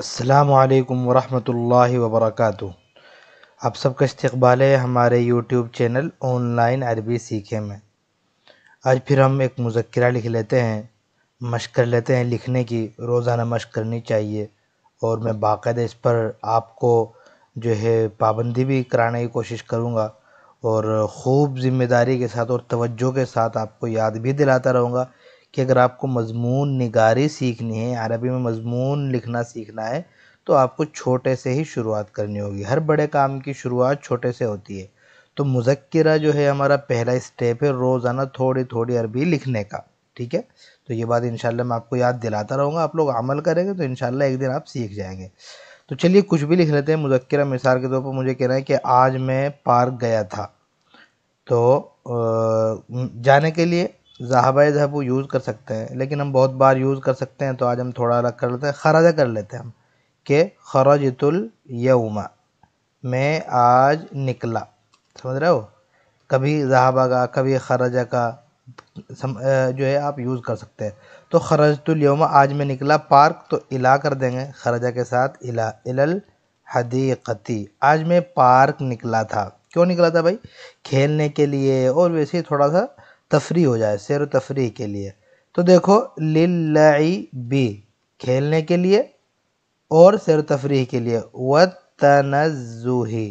असलकम वरहमल वबरक आप सबका इस्तबाल है हमारे यूट्यूब चैनल ऑनलाइन अरबी सीखे में आज फिर हम एक मुजक्रा लिख लेते हैं मश कर लेते हैं लिखने की रोज़ाना मश करनी चाहिए और मैं बाकायदा इस पर आपको जो है पाबंदी भी कराने की कोशिश करूँगा और ख़ूब ज़िम्मेदारी के साथ और तवज्जो के साथ आपको याद भी दिलाता रहूँगा कि अगर आपको मज़मून निगारी सीखनी है अरबी में मज़मून लिखना सीखना है तो आपको छोटे से ही शुरुआत करनी होगी हर बड़े काम की शुरुआत छोटे से होती है तो मुजक्रा जो है हमारा पहला स्टेप है रोज़ाना थोड़ी थोड़ी अरबी लिखने का ठीक है तो ये बात इंशाल्लाह मैं आपको याद दिलाता रहूँगा आप लोग अमल करेंगे तो इंशाल्लाह एक दिन आप सीख जाएंगे तो चलिए कुछ भी लिख लेते हैं मुजक्रा मिसाल के तौर पर मुझे कह रहा है कि आज मैं पार्क गया था तो जाने के लिए जहाबा है यूज़ कर सकते हैं लेकिन हम बहुत बार यूज़ कर सकते हैं तो आज हम थोड़ा अलग कर लेते हैं ख़राजा कर लेते हैं हम के ख़रजतुल यौमा मैं आज निकला समझ रहे हो कभी जहाबा का कभी खराजा का सम, जो है आप यूज़ कर सकते हैं तो खरजतुलयमा आज मैं निकला पार्क तो इला कर देंगे खराजा के साथ इला इलल हदीक़ती आज मैं पार्क निकला था क्यों निकला था भाई खेलने के लिए और वैसे ही थोड़ा सा तफरी हो जाए सैर तफरी के लिए तो देखो लिल्लाई बी खेलने के लिए और सैर तफरी के लिए व तनजुही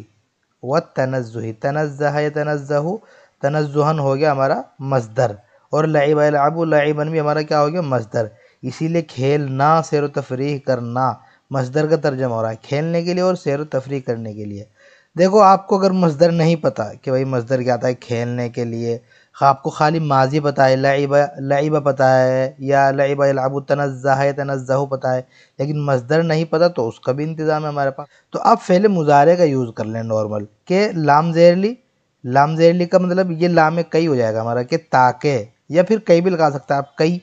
व तनजुही तनजह या तनजुहन हो गया हमारा मजदर और लईब अलाबू भी हमारा क्या हो गया मजदर इसीलिए खेलना सैर तफरी करना मजदर का तर्जमा हो रहा है खेलने के लिए और सैर तफरी करने के लिए देखो आपको अगर मजदर नहीं पता कि भाई मजदर क्या आता है खेलने के लिए हाँ, आपको खाली माजी पता है लईबा पता है या लाइबा लाबू तनज़ा है पता है लेकिन मजदर नहीं पता तो उसका भी इंतज़ाम है हमारे पास तो आप पहले मुजारे का यूज़ कर लें नॉर्मल के लाम जेरली लाम जेरली का मतलब ये लाम कई हो जाएगा हमारा कि ताके या फिर कई भी लगा सकते हैं आप कई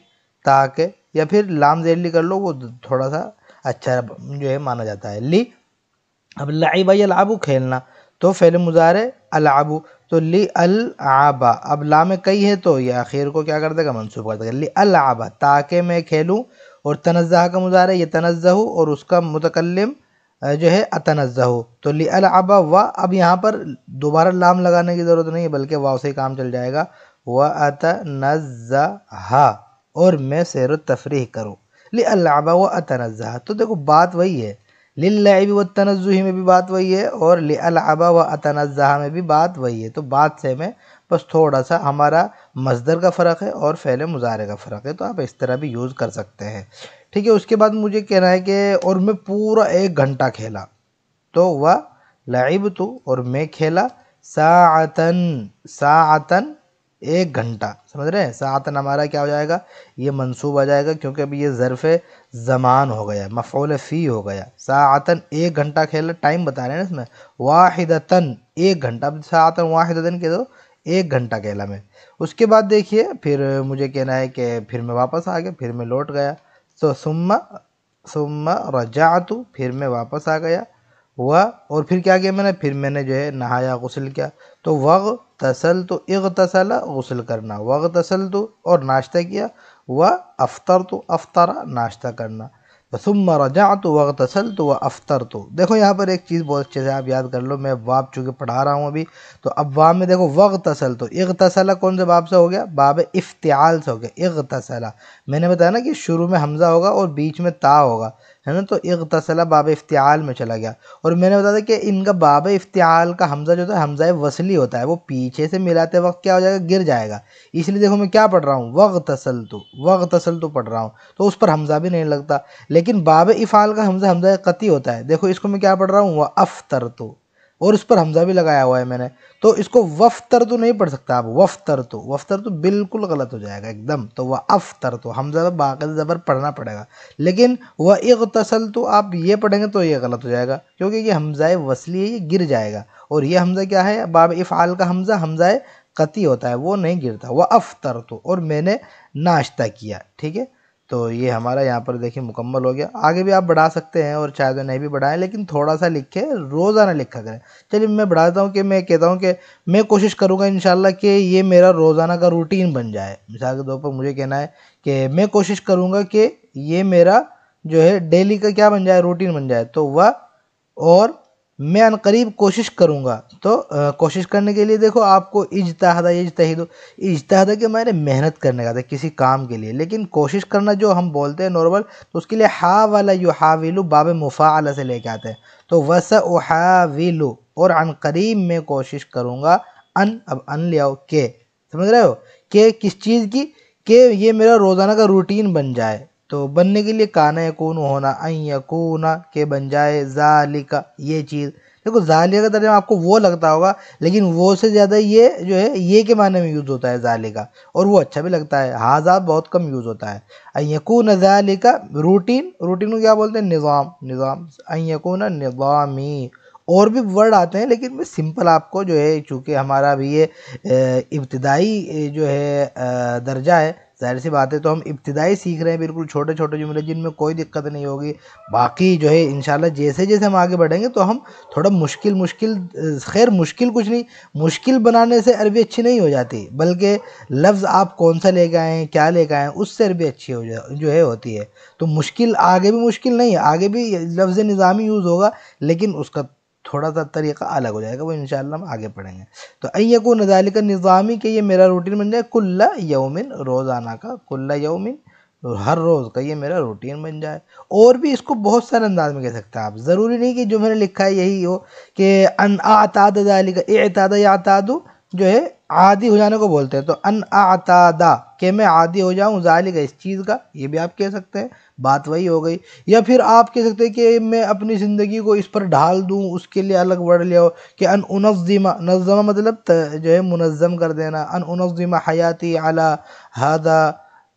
ताके या फिर लाम जेरली कर लो वो थोड़ा सा अच्छा जो है माना जाता है ली अब लाइबा या लाबू खेलना तो पहले मुजारे अलाबू तो ली अल आबा अब ला में कई है तो ये आखिर को क्या कर देगा मनसूब कर देगा ली अल आबा ताकि मैं खेलूँ और तनज़ा का मुजाहरा ये तनज़हू और उसका मुतकलम जो है अतनज़हू तो ली अल आबा व अब यहाँ पर दोबारा लाम लगाने की ज़रूरत नहीं है बल्कि वाव से काम चल जाएगा व अतनज़हा और मैं सैर तफरी करूँ ली अल आबा व अतनज़हा तो देखो बात वही है लिल्लाइबी व तनजुही में भी बात वही है और लबा व तनजहा में भी बात वही है तो बात से में बस थोड़ा सा हमारा मजदर का फ़र्क है और फ़ैल मुजाहरे का फ़र्क है तो आप इस तरह भी यूज़ कर सकते हैं ठीक है उसके बाद मुझे कहना है कि और मैं पूरा एक घंटा खेला तो वह लाइब तो और मैं खेला सातन सातन एक घंटा समझ रहे हैं सातन हमारा क्या हो जाएगा ये मनसूब आ जाएगा क्योंकि अभी ये ज़रफ़ ज़मान हो गया मफौल फ़ी हो गया सातन एक घंटा खेल टाइम बता रहे हैं इसमें वाहिदतन एक घंटा अब सातन वाहिदतन के दो एक घंटा कहला मैं उसके बाद देखिए फिर मुझे कहना है कि फिर मैं वापस आ गया फिर मैं लौट गया तो सुम्मा सुम्मा रजातु फिर मैं वापस आ गया हुआ और फिर क्या किया मैंने फिर मैंने जो है नहाया गसल किया तो वग तसल तो इग तसला गसल करना वग तसल तो और नाश्ता किया हुआ अफ्तर तो अफ्तारा नाश्ता करना वसुम तो वक्त असल तो व अफ्तर तो देखो यहाँ पर एक चीज़ बहुत अच्छे से आप याद कर लो मैं वाब चूँकि पढ़ा रहा हूँ अभी तो अब वाब में देखो वक्त असल तो तसला कौन से बाब से हो गया बाब इफ्तियाल से हो गया तसला मैंने बताया ना कि शुरू में हमज़ा होगा और बीच में ता होगा है ना तो तसला बाब इफ्तियाल में चला गया और मैंने बताया कि इनका बाब इफ्तियाल का हमज़ा जो था हमज़ा वसली होता है वो पीछे से मिलाते वक्त क्या हो जाएगा गिर जाएगा इसलिए देखो मैं क्या पढ़ रहा हूँ वक्त असल तो वक्त असल तो पढ़ रहा हूँ तो उस पर हमज़ा भी नहीं लगता लेकिन बाब इफ़ाल का हमज़ा हमज़ा कति होता है देखो इसको मैं क्या पढ़ रहा हूँ वह अफ़तर तो और इस पर हमज़ा भी लगाया हुआ है मैंने तो इसको वफ़तर तो नहीं पढ़ सकता आप तर तो तर तो बिल्कुल गलत हो जाएगा एकदम तो वह तर तो हमज़ा बाकी ज़बर पढ़ना पड़ेगा लेकिन वह तसल तो आप ये पढ़ेंगे तो ये गलत हो जाएगा क्योंकि ये हमज़ा वसली है ये गिर जाएगा और ये हमज़ा क्या है बाब इफ़ाल का हमज़ा हमज़ा कति होता है वो नहीं गिरता वह अफ़तर तो और मैंने नाश्ता किया ठीक है तो ये हमारा यहाँ पर देखिए मुकम्मल हो गया आगे भी आप बढ़ा सकते हैं और चाहे तो नहीं भी बढ़ाएं लेकिन थोड़ा सा लिखे रोज़ाना लिखा करें चलिए मैं बढ़ाता हूँ कि मैं कहता हूँ कि मैं कोशिश करूँगा इन कि ये मेरा रोज़ाना का रूटीन बन जाए मिसाल के तौर पर मुझे कहना है कि मैं कोशिश करूँगा कि ये मेरा जो है डेली का क्या बन जाए रूटीन बन जाए तो वह और मैं अनकरीब कोशिश करूँगा तो कोशिश करने के लिए देखो आपको इजतहदा इजतहिद इजतहदा के मैंने मेहनत करने का था किसी काम के लिए लेकिन कोशिश करना जो हम बोलते हैं नॉर्मल तो उसके लिए हा वाला यू हाविलू बाब मुफ़ाला से लेके आते हैं तो वस हाविलू और अनकरीब मैं कोशिश करूँगा अन अब अन ले आओ के समझ रहे हो के किस चीज़ की के ये मेरा रोज़ाना का रूटीन बन जाए तो बनने के लिए काना यकून होना अन के बन जाए जालिका ये चीज़ देखो जालिया का तर्जमा आपको वो लगता होगा लेकिन वो से ज़्यादा ये जो है ये के माने में यूज़ होता है जालिका और वो अच्छा भी लगता है हाजा बहुत कम यूज़ होता है अयकून जालिका रूटीन रूटीन को क्या बोलते हैं निज़ाम निज़ाम अयकून निज़ामी और भी वर्ड आते हैं लेकिन मैं सिंपल आपको जो है चूँकि हमारा अभी ये इब्तदाई जो है दर्जा है ज़ाहिर सी बात है तो हम इब्तदाई सीख रहे हैं बिल्कुल छोटे छोटे जुमले जिनमें कोई दिक्कत नहीं होगी बाकी जो है इन जैसे जैसे हम आगे बढ़ेंगे तो हम थोड़ा मुश्किल मुश्किल खैर मुश्किल कुछ नहीं मुश्किल बनाने से अरबी अच्छी नहीं हो जाती बल्कि लफ्ज़ आप कौन सा ले गए हैं क्या ले गए हैं उससे अरबी अच्छी हो जो है होती है तो मुश्किल आगे भी मुश्किल नहीं है आगे भी लफ्ज़ निज़ामी यूज़ होगा लेकिन उसका थोड़ा सा तरीका अलग हो जाएगा वो इन हम आगे पढ़ेंगे तो अयको नजालिक निज़ामी के ये मेरा रूटीन बन जाए कुल्ला यौमिन रोज़ाना का कुल्ला यौमिन हर रोज़ का ये मेरा रूटीन बन जाए और भी इसको बहुत सारे अंदाज में कह सकते हैं आप ज़रूरी नहीं कि जो मैंने लिखा है यही हो कि अन आतादा का एतादा या आतादू जो है आदि हो जाने को बोलते हैं तो अन आतादा कि मैं आदि हो जाऊँ जालिक इस चीज़ का ये भी आप कह सकते हैं बात वही हो गई या फिर आप कह सकते हैं कि मैं अपनी ज़िंदगी को इस पर ढाल दूँ उसके लिए अलग वर्ड ले आओ कि अन उनजिमा नज़मा मतलब जो है मुनज़म कर देना अन उनजिमा हयाती आला हादा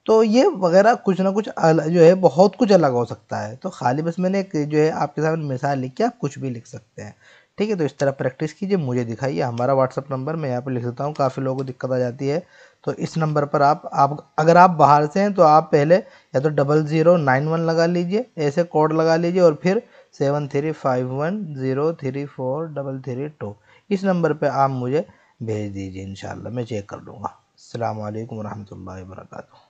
तो ये वगैरह कुछ ना कुछ जो है बहुत कुछ अलग हो सकता है तो खाली बस मैंने एक जो है आपके सामने मिसाल लिख के आप कुछ भी लिख सकते हैं ठीक है तो इस तरह प्रैक्टिस कीजिए मुझे दिखाइए हमारा व्हाट्सअप नंबर मैं यहाँ पर लिख देता हूँ काफ़ी लोगों को दिक्कत आ जाती है तो इस नंबर पर आप आप अगर आप बाहर से हैं तो आप पहले या तो डबल ज़ीरो नाइन वन लगा लीजिए ऐसे कोड लगा लीजिए और फिर seven three five one zero three four double three two इस नंबर पर आप मुझे भेज दीजिए इन मैं चेक कर लूँगा अल्लाम वरहमल वर्का